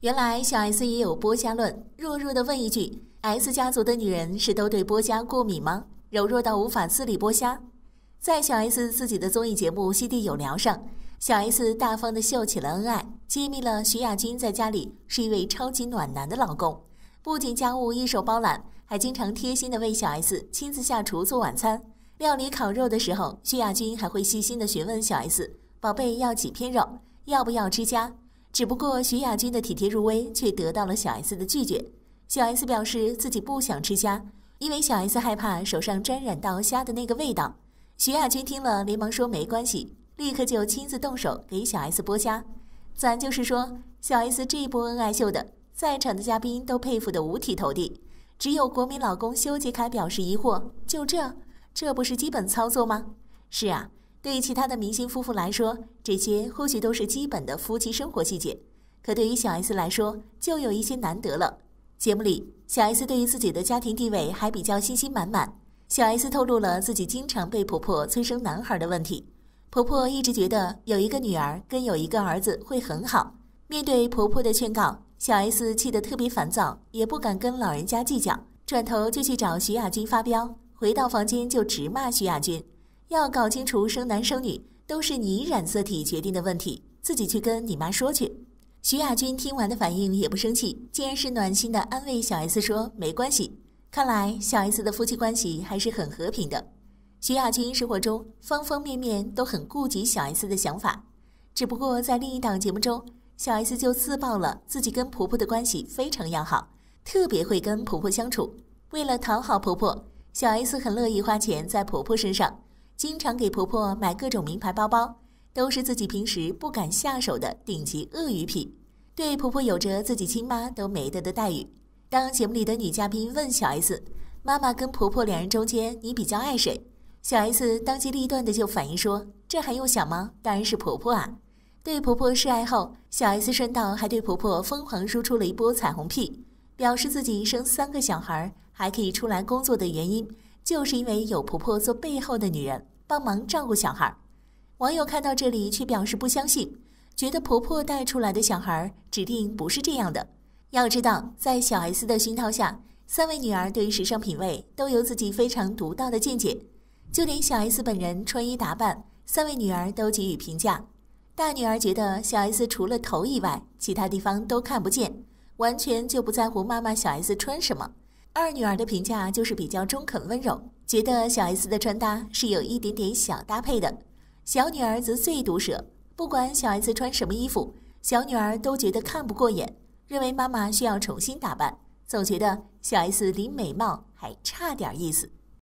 原来小 S 也有剥虾论，弱弱的问一句：S 家族的女人是都对剥虾过敏吗？柔弱到无法自理剥虾？在小 S 自己的综艺节目《C D 有聊》上，小 S 大方的秀起了恩爱，揭秘了徐亚军在家里是一位超级暖男的老公，不仅家务一手包揽，还经常贴心的为小 S 亲自下厨做晚餐。料理烤肉的时候，徐亚军还会细心的询问小 S：“ 宝贝要几片肉？要不要吃虾？”只不过徐亚军的体贴入微却得到了小 S 的拒绝。小 S 表示自己不想吃虾，因为小 S 害怕手上沾染到虾的那个味道。徐亚军听了连忙说没关系，立刻就亲自动手给小 S 剥虾。咱就是说，小 S 这一波恩爱秀的，在场的嘉宾都佩服的五体投地，只有国民老公修杰楷表示疑惑：就这，这不是基本操作吗？是啊。对于其他的明星夫妇来说，这些或许都是基本的夫妻生活细节，可对于小 S 来说，就有一些难得了。节目里，小 S 对于自己的家庭地位还比较信心满满。小 S 透露了自己经常被婆婆催生男孩的问题，婆婆一直觉得有一个女儿跟有一个儿子会很好。面对婆婆的劝告，小 S 气得特别烦躁，也不敢跟老人家计较，转头就去找徐亚军发飙。回到房间就直骂徐亚军。要搞清楚生男生女都是你染色体决定的问题，自己去跟你妈说去。徐亚军听完的反应也不生气，竟然是暖心的安慰小 S 说：“没关系。”看来小 S 的夫妻关系还是很和平的。徐亚军生活中方方面面都很顾及小 S 的想法，只不过在另一档节目中，小 S 就自曝了自己跟婆婆的关系非常要好，特别会跟婆婆相处。为了讨好婆婆，小 S 很乐意花钱在婆婆身上。经常给婆婆买各种名牌包包，都是自己平时不敢下手的顶级鳄鱼皮，对婆婆有着自己亲妈都没得的待遇。当节目里的女嘉宾问小 S，妈妈跟婆婆两人中间你比较爱谁？小 S 当机立断的就反应说：“这还用想吗？当然是婆婆啊！”对婆婆示爱后，小 S 顺道还对婆婆疯狂输出了一波彩虹屁，表示自己生三个小孩还可以出来工作的原因。就是因为有婆婆做背后的女人帮忙照顾小孩，网友看到这里却表示不相信，觉得婆婆带出来的小孩指定不是这样的。要知道，在小 S 的熏陶下，三位女儿对于时尚品味都有自己非常独到的见解，就连小 S 本人穿衣打扮，三位女儿都给予评价。大女儿觉得小 S 除了头以外，其他地方都看不见，完全就不在乎妈妈小 S 穿什么。二女儿的评价就是比较中肯温柔，觉得小 S 的穿搭是有一点点小搭配的。小女儿则最毒舌，不管小 S 穿什么衣服，小女儿都觉得看不过眼，认为妈妈需要重新打扮，总觉得小 S 离美貌还差点意思。